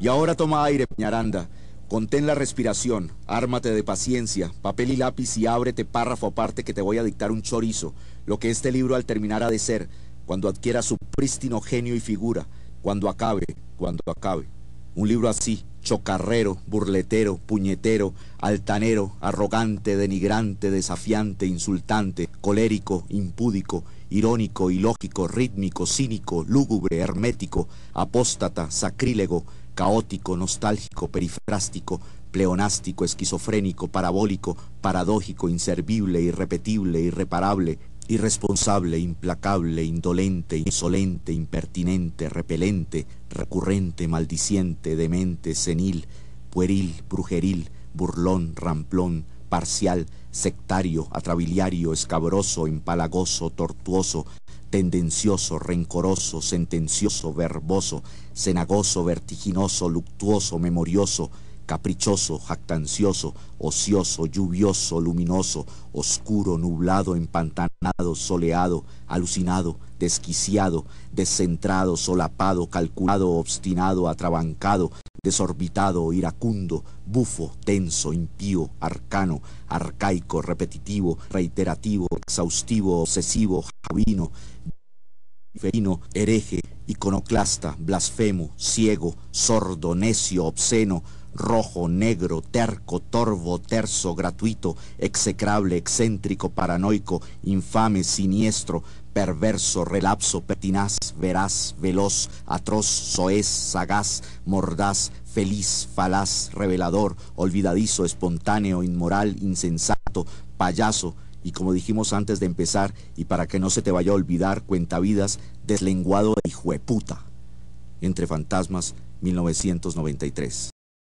Y ahora toma aire, Peñaranda. Contén la respiración, ármate de paciencia, papel y lápiz y ábrete párrafo aparte que te voy a dictar un chorizo, lo que este libro al terminar ha de ser, cuando adquiera su prístino genio y figura, cuando acabe, cuando acabe. Un libro así, chocarrero, burletero, puñetero, altanero, arrogante, denigrante, desafiante, insultante, colérico, impúdico, irónico, ilógico, rítmico, cínico, lúgubre, hermético, apóstata, sacrílego, caótico, nostálgico, perifrástico, pleonástico, esquizofrénico, parabólico, paradójico, inservible, irrepetible, irreparable, irresponsable, implacable, indolente, insolente, impertinente, repelente, recurrente, maldiciente, demente, senil, pueril, brujeril, burlón, ramplón, parcial, sectario, atrabiliario, escabroso, empalagoso, tortuoso, tendencioso, rencoroso, sentencioso, verboso, cenagoso, vertiginoso, luctuoso, memorioso, caprichoso, jactancioso, ocioso, lluvioso, luminoso, oscuro, nublado, empantanado, soleado, alucinado, desquiciado, descentrado, solapado, calculado, obstinado, atrabancado, desorbitado, iracundo, bufo, tenso, impío, arcano, arcaico, repetitivo, reiterativo, exhaustivo, obsesivo, jabino, ferino, hereje, iconoclasta, blasfemo, ciego, sordo, necio, obsceno, rojo, negro, terco, torvo, terso, gratuito, execrable, excéntrico, paranoico, infame, siniestro, perverso, relapso, pertinaz, veraz, veloz, atroz, soez, sagaz, mordaz, feliz, falaz, revelador, olvidadizo, espontáneo, inmoral, insensato, payaso, y como dijimos antes de empezar, y para que no se te vaya a olvidar, cuenta vidas deslenguado y hijueputa. Entre fantasmas, 1993.